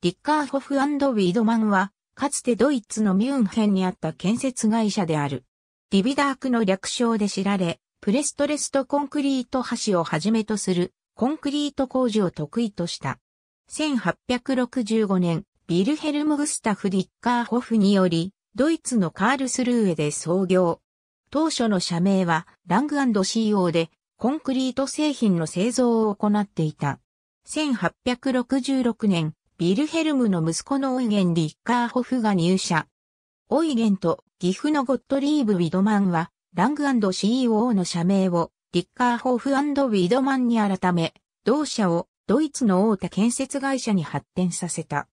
リッカーホフウィードマンは、かつてドイツのミュンヘンにあった建設会社である。ディビダークの略称で知られ、プレストレストコンクリート橋をはじめとするコンクリート工事を得意とした。1865年、ビルヘルム・グスタフ・ディッカーホフにより、ドイツのカールスルーエで創業。当初の社名はラングシーオーで、コンクリート製品の製造を行っていた。1866年、ビルヘルムの息子のオイゲン・リッカーホフが入社。オイゲンと岐阜のゴットリーブ・ウィドマンは、ラング &CEO の社名を、リッカーホフウィドマンに改め、同社をドイツの大手建設会社に発展させた。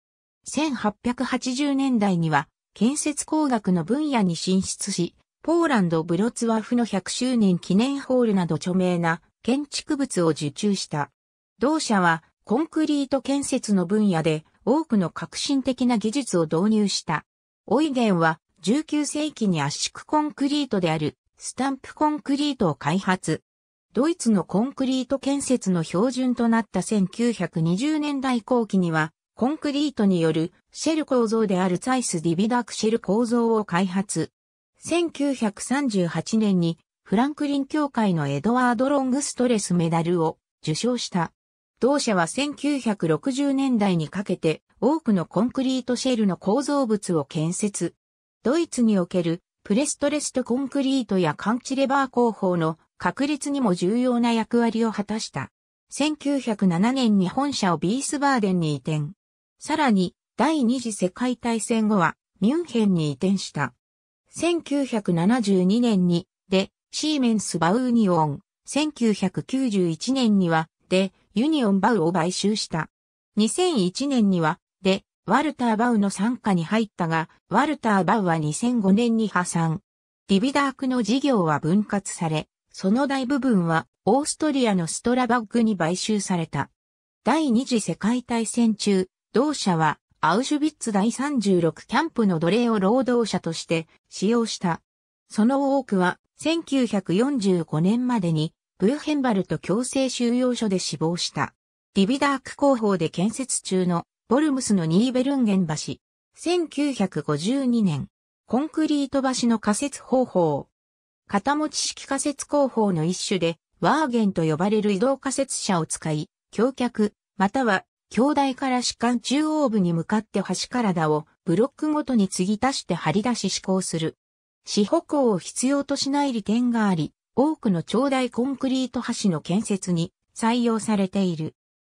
1880年代には、建設工学の分野に進出し、ポーランド・ブロツワフの100周年記念ホールなど著名な建築物を受注した。同社はコンクリート建設の分野で多くの革新的な技術を導入した。オイゲンは19世紀に圧縮コンクリートであるスタンプコンクリートを開発。ドイツのコンクリート建設の標準となった1920年代後期には、コンクリートによるシェル構造であるツァイス・ディビダクシェル構造を開発。1938年にフランクリン協会のエドワード・ロングストレスメダルを受賞した。同社は1960年代にかけて多くのコンクリートシェルの構造物を建設。ドイツにおけるプレストレストコンクリートやカンチレバー工法の確立にも重要な役割を果たした。1907年に本社をビースバーデンに移転。さらに第二次世界大戦後はミュンヘンに移転した。1972年にでシーメンスバウーニオン、1991年にはでユニオン・バウを買収した。2001年には、で、ワルター・バウの参加に入ったが、ワルター・バウは2005年に破産。ディビダークの事業は分割され、その大部分はオーストリアのストラバッグに買収された。第二次世界大戦中、同社はアウシュビッツ第36キャンプの奴隷を労働者として使用した。その多くは1945年までにブーヘンバルト強制収容所で死亡した。リビダーク工法で建設中のボルムスのニーベルンゲン橋。1952年、コンクリート橋の仮設方法。片持ち式仮設工法の一種で、ワーゲンと呼ばれる移動仮設車を使い、橋脚、または、橋台から主官中央部に向かって橋体をブロックごとに継ぎ足して張り出し施行する。四歩行を必要としない利点があり、多くの長大コンクリート橋の建設に採用されている。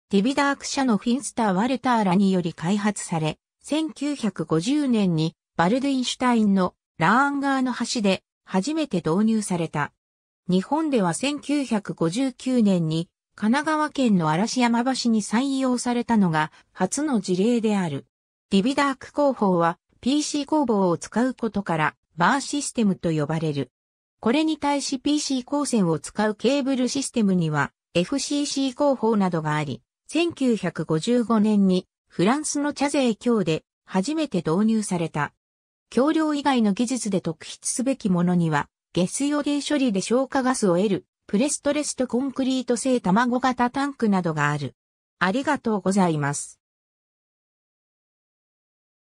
ディビダーク社のフィンスター・ワルターらにより開発され、1950年にバルディンシュタインのラーンガーの橋で初めて導入された。日本では1959年に神奈川県の嵐山橋に採用されたのが初の事例である。ディビダーク工法は PC 工房を使うことからバーシステムと呼ばれる。これに対し PC 光線を使うケーブルシステムには FCC 工法などがあり、1955年にフランスの茶税協で初めて導入された。橋梁以外の技術で特筆すべきものには、下水汚泥処理で消化ガスを得る、プレストレストコンクリート製卵型タンクなどがある。ありがとうございます。